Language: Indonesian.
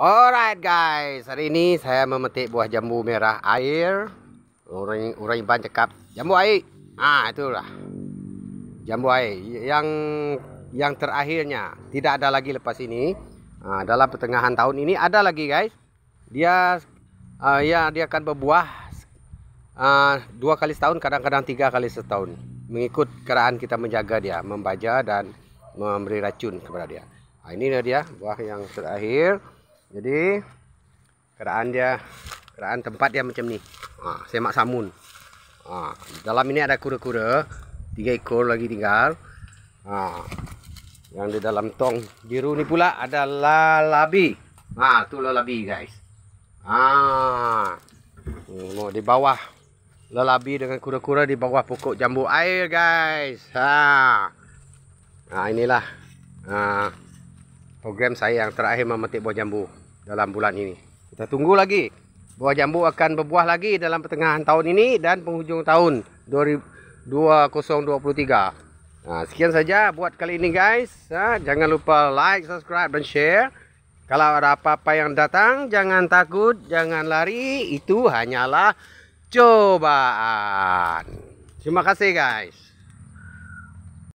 Alright guys, hari ini saya memetik buah jambu merah air. urang urai ban cekap. Jambu air. Nah, itulah. Jambu air yang yang terakhirnya. Tidak ada lagi lepas ini. Ah, dalam pertengahan tahun ini ada lagi guys. Dia uh, ya dia akan berbuah uh, dua kali setahun, kadang-kadang tiga kali setahun. Mengikut keadaan kita menjaga dia, membaja dan memberi racun kepada dia. Nah, ini dia buah yang terakhir. Jadi keraan dia keraan tempat dia macam ni. Ah, ha, semak samun. Ha, dalam ini ada kura-kura tiga ekor lagi tinggal. Ha, yang di dalam tong biru ni pula ada lalabi. Ha, tu lalabi guys. Ah. Ha, mau di bawah lalabi dengan kura-kura di bawah pokok jambu air guys. Ha. Ha, inilah. Ha, program saya yang terakhir memetik buah jambu. dalam bulan ini. Kita tunggu lagi. Buah jambu akan berbuah lagi dalam pertengahan tahun ini dan penghujung tahun 2023. Nah, sekian saja buat kali ini guys. Nah, jangan lupa like, subscribe dan share. Kalau ada apa-apa yang datang, jangan takut, jangan lari. Itu hanyalah cobaan. Terima kasih guys.